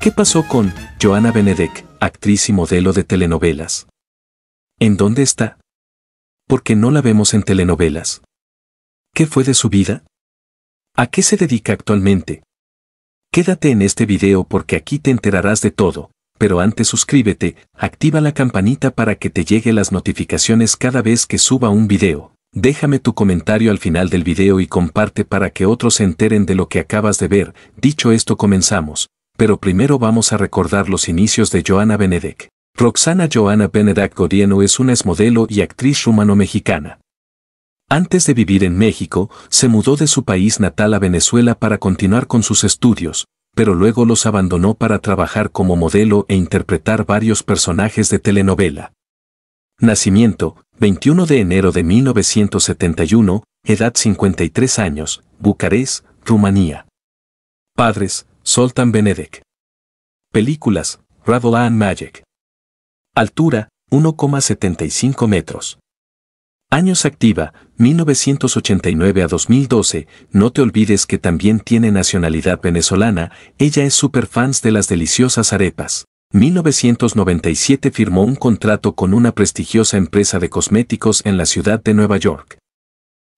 ¿Qué pasó con Joana Benedek, actriz y modelo de telenovelas? ¿En dónde está? Porque no la vemos en telenovelas. ¿Qué fue de su vida? ¿A qué se dedica actualmente? Quédate en este video porque aquí te enterarás de todo, pero antes suscríbete, activa la campanita para que te llegue las notificaciones cada vez que suba un video. Déjame tu comentario al final del video y comparte para que otros se enteren de lo que acabas de ver. Dicho esto comenzamos pero primero vamos a recordar los inicios de Joana Benedek. Roxana Joana Benedek Godieno es una exmodelo y actriz rumano-mexicana. Antes de vivir en México, se mudó de su país natal a Venezuela para continuar con sus estudios, pero luego los abandonó para trabajar como modelo e interpretar varios personajes de telenovela. Nacimiento, 21 de enero de 1971, edad 53 años, Bucarest, Rumanía. Padres, Soltan Benedek. Películas, Ravel Magic. Altura, 1,75 metros. Años activa, 1989 a 2012, no te olvides que también tiene nacionalidad venezolana, ella es superfans de las deliciosas arepas. 1997 firmó un contrato con una prestigiosa empresa de cosméticos en la ciudad de Nueva York.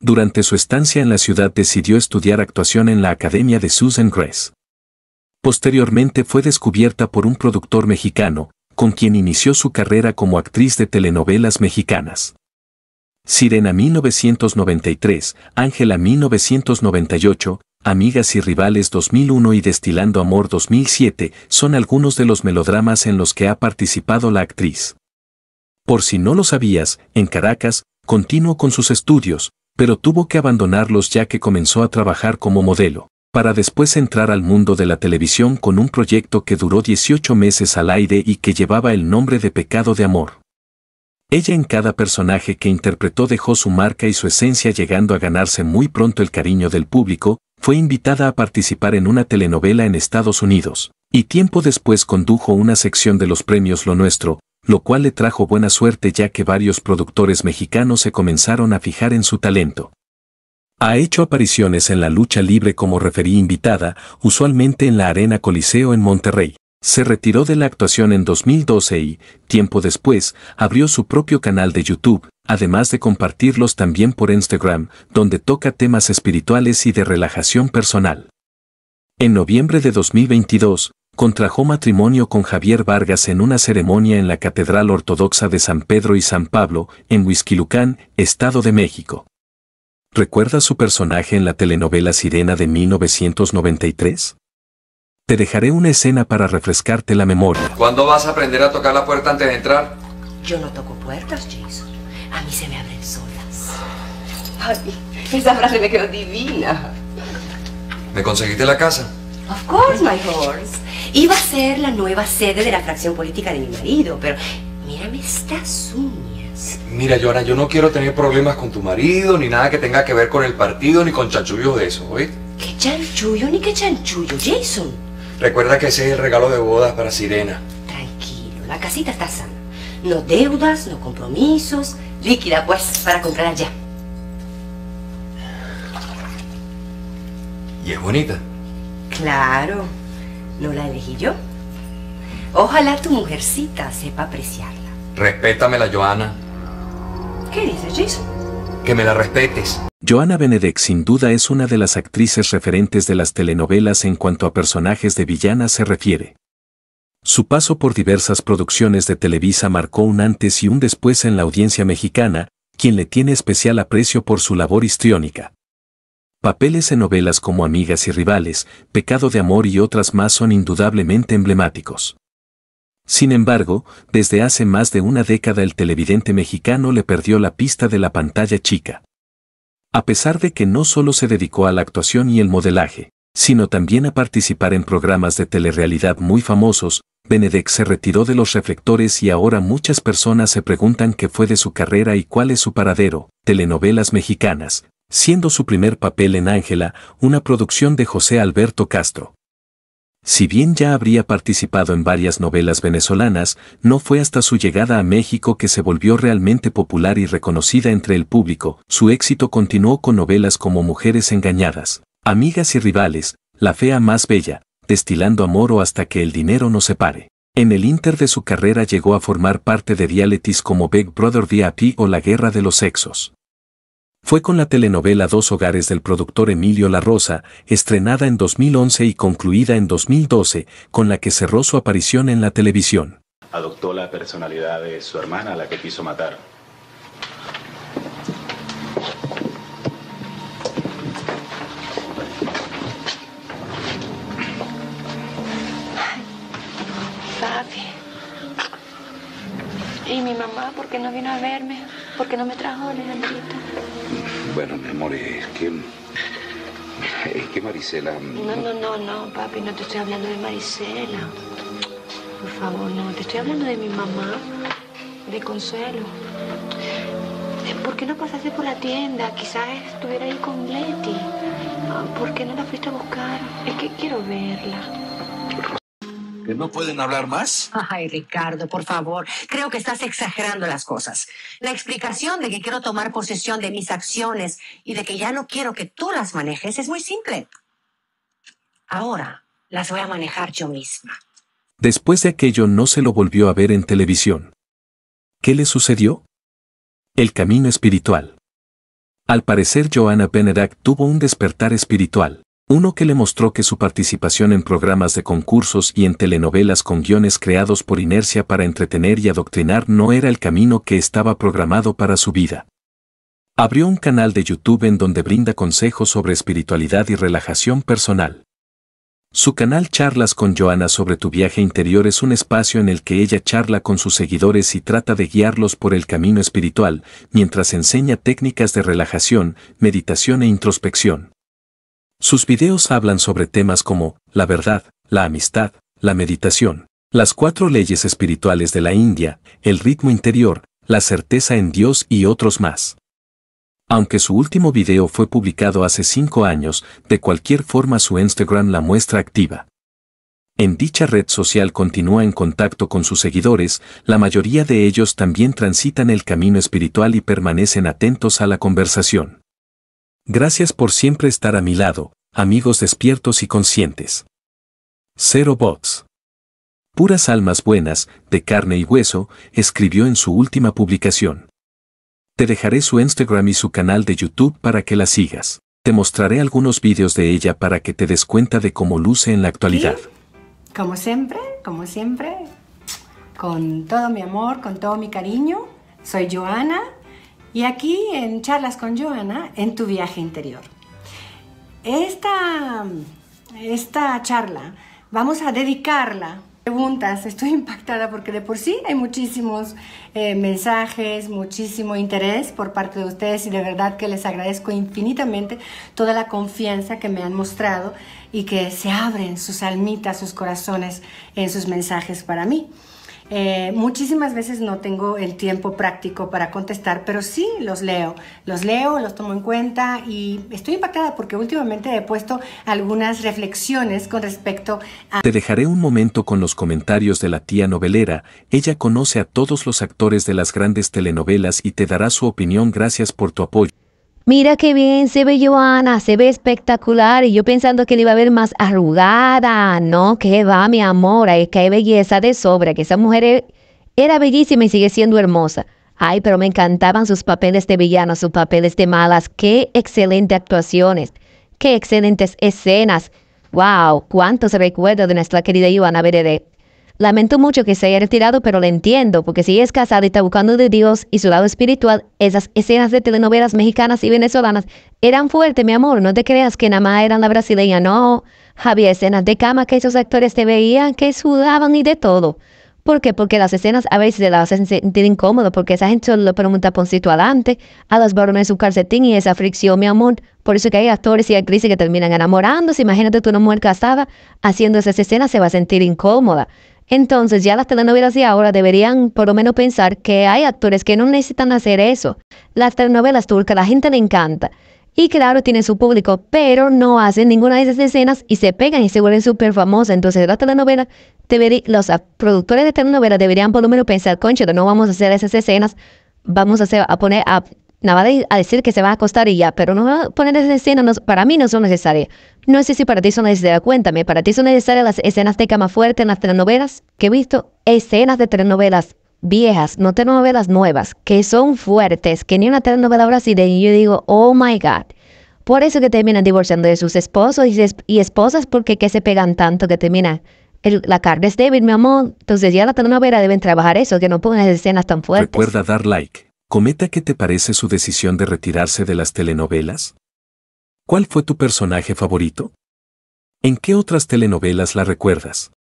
Durante su estancia en la ciudad decidió estudiar actuación en la Academia de Susan Grace. Posteriormente fue descubierta por un productor mexicano, con quien inició su carrera como actriz de telenovelas mexicanas. Sirena 1993, Ángela 1998, Amigas y Rivales 2001 y Destilando Amor 2007 son algunos de los melodramas en los que ha participado la actriz. Por si no lo sabías, en Caracas, continuó con sus estudios, pero tuvo que abandonarlos ya que comenzó a trabajar como modelo para después entrar al mundo de la televisión con un proyecto que duró 18 meses al aire y que llevaba el nombre de Pecado de Amor. Ella en cada personaje que interpretó dejó su marca y su esencia llegando a ganarse muy pronto el cariño del público, fue invitada a participar en una telenovela en Estados Unidos, y tiempo después condujo una sección de los premios Lo Nuestro, lo cual le trajo buena suerte ya que varios productores mexicanos se comenzaron a fijar en su talento. Ha hecho apariciones en la lucha libre como referí invitada, usualmente en la Arena Coliseo en Monterrey. Se retiró de la actuación en 2012 y, tiempo después, abrió su propio canal de YouTube, además de compartirlos también por Instagram, donde toca temas espirituales y de relajación personal. En noviembre de 2022, contrajo matrimonio con Javier Vargas en una ceremonia en la Catedral Ortodoxa de San Pedro y San Pablo, en Huizquilucán, Estado de México. ¿Recuerdas su personaje en la telenovela Sirena de 1993? Te dejaré una escena para refrescarte la memoria. ¿Cuándo vas a aprender a tocar la puerta antes de entrar? Yo no toco puertas, Jason. A mí se me abren solas. Ay, esa frase me quedó divina. ¿Me conseguiste la casa? Of course, my horse. Iba a ser la nueva sede de la fracción política de mi marido, pero mírame esta suña. Mira, Joana, yo no quiero tener problemas con tu marido, ni nada que tenga que ver con el partido, ni con chanchullos de eso, ¿oíste? ¿Qué chanchullo ni qué chanchullo, Jason? Recuerda que ese es el regalo de bodas para Sirena. Tranquilo, la casita está sana. No deudas, no compromisos. Líquida, pues, para comprar allá. ¿Y es bonita? Claro, no la elegí yo. Ojalá tu mujercita sepa apreciarla. Respétamela, Joana. ¿Qué dices, Jason? Que me la respetes. Joana Benedek sin duda es una de las actrices referentes de las telenovelas en cuanto a personajes de villana se refiere. Su paso por diversas producciones de Televisa marcó un antes y un después en la audiencia mexicana, quien le tiene especial aprecio por su labor histriónica. Papeles en novelas como Amigas y Rivales, Pecado de Amor y otras más son indudablemente emblemáticos. Sin embargo, desde hace más de una década el televidente mexicano le perdió la pista de la pantalla chica. A pesar de que no solo se dedicó a la actuación y el modelaje, sino también a participar en programas de telerrealidad muy famosos, Benedek se retiró de los reflectores y ahora muchas personas se preguntan qué fue de su carrera y cuál es su paradero, telenovelas mexicanas, siendo su primer papel en Ángela, una producción de José Alberto Castro. Si bien ya habría participado en varias novelas venezolanas, no fue hasta su llegada a México que se volvió realmente popular y reconocida entre el público. Su éxito continuó con novelas como Mujeres Engañadas, Amigas y Rivales, La Fea Más Bella, Destilando Amor o Hasta que el Dinero no separe. En el inter de su carrera llegó a formar parte de dialetis como Big Brother VIP o La Guerra de los Sexos. Fue con la telenovela Dos Hogares del productor Emilio La Rosa, estrenada en 2011 y concluida en 2012, con la que cerró su aparición en la televisión. Adoptó la personalidad de su hermana, la que quiso matar. ¿Y mi mamá por qué no vino a verme? ¿Por qué no me trajo, Alejandrito? Bueno, mi amor, es que... Es que Marisela... No, no, no, no, papi, no te estoy hablando de Marisela. Por favor, no, te estoy hablando de mi mamá, de Consuelo. Eh, ¿Por qué no pasaste por la tienda? Quizás estuviera ahí con Leti. Ah, ¿Por qué no la fuiste a buscar? Es que quiero verla. ¿Que no pueden hablar más? Ay, Ricardo, por favor, creo que estás exagerando las cosas. La explicación de que quiero tomar posesión de mis acciones y de que ya no quiero que tú las manejes es muy simple. Ahora las voy a manejar yo misma. Después de aquello no se lo volvió a ver en televisión. ¿Qué le sucedió? El camino espiritual. Al parecer Joanna Benedek tuvo un despertar espiritual. Uno que le mostró que su participación en programas de concursos y en telenovelas con guiones creados por inercia para entretener y adoctrinar no era el camino que estaba programado para su vida. Abrió un canal de YouTube en donde brinda consejos sobre espiritualidad y relajación personal. Su canal Charlas con Joana sobre tu viaje interior es un espacio en el que ella charla con sus seguidores y trata de guiarlos por el camino espiritual, mientras enseña técnicas de relajación, meditación e introspección. Sus videos hablan sobre temas como la verdad, la amistad, la meditación, las cuatro leyes espirituales de la India, el ritmo interior, la certeza en Dios y otros más. Aunque su último video fue publicado hace cinco años, de cualquier forma su Instagram la muestra activa. En dicha red social continúa en contacto con sus seguidores, la mayoría de ellos también transitan el camino espiritual y permanecen atentos a la conversación. Gracias por siempre estar a mi lado, amigos despiertos y conscientes. Cero Bots. Puras almas buenas, de carne y hueso, escribió en su última publicación. Te dejaré su Instagram y su canal de YouTube para que la sigas. Te mostraré algunos vídeos de ella para que te des cuenta de cómo luce en la actualidad. como siempre, como siempre, con todo mi amor, con todo mi cariño, soy Joana, y aquí en Charlas con Joana, en tu viaje interior. Esta, charla vamos a dedicarla preguntas, estoy impactada porque de por sí hay muchísimos eh, mensajes, muchísimo interés por parte de ustedes y de verdad que les agradezco infinitamente toda la confianza que me han mostrado y que se abren sus almitas, sus corazones en sus mensajes para mí. Eh, muchísimas veces no tengo el tiempo práctico para contestar, pero sí los leo. Los leo, los tomo en cuenta y estoy impactada porque últimamente he puesto algunas reflexiones con respecto a... Te dejaré un momento con los comentarios de la tía novelera. Ella conoce a todos los actores de las grandes telenovelas y te dará su opinión gracias por tu apoyo. Mira qué bien se ve Joana, se ve espectacular. Y yo pensando que le iba a ver más arrugada. No, qué va, mi amor. Es que hay belleza de sobra, que esa mujer e-, era bellísima y sigue siendo hermosa. Ay, pero me encantaban sus papeles de villanos, sus papeles de malas. Qué excelentes actuaciones, qué excelentes escenas. Wow, cuántos recuerdos de nuestra querida Joana Verede. Lamento mucho que se haya retirado, pero le entiendo, porque si es casada y está buscando de Dios y su lado espiritual, esas escenas de telenovelas mexicanas y venezolanas eran fuertes, mi amor. No te creas que nada más eran la brasileña, no. Había escenas de cama que esos actores te veían, que sudaban y de todo. ¿Por qué? Porque las escenas a veces las hacen sentir incómodo, porque esa gente solo pregunta pone un adelante, a los varones su calcetín y esa fricción, mi amor. Por eso que hay actores y actrices que terminan enamorándose. Imagínate tú una mujer casada haciendo esas escenas, se va a sentir incómoda. Entonces ya las telenovelas de ahora deberían por lo menos pensar que hay actores que no necesitan hacer eso. Las telenovelas turcas la gente le encanta. Y claro, tiene su público, pero no hacen ninguna de esas escenas y se pegan y se vuelven súper famosas. Entonces las telenovelas, los productores de telenovelas deberían por lo menos pensar, concha, no vamos a hacer esas escenas, vamos a poner a nada a decir que se va a acostar y ya, pero no va a poner esas escenas, para mí no son necesarias. No sé si para ti son necesarias, cuéntame, para ti son necesarias las escenas de cama fuerte en las telenovelas que he visto, escenas de telenovelas viejas, no telenovelas nuevas, que son fuertes, que ni una telenovela brasileña, y yo digo, oh my God. Por eso que terminan divorciando de sus esposos y, esposas, porque que se pegan tanto que terminan la carne es débil, mi amor. Entonces ya la telenovela deben trabajar eso, que no pongan escenas tan fuertes. Recuerda dar like, Cometa, ¿qué te parece su decisión de retirarse de las telenovelas? ¿Cuál fue tu personaje favorito? ¿En qué otras telenovelas la recuerdas?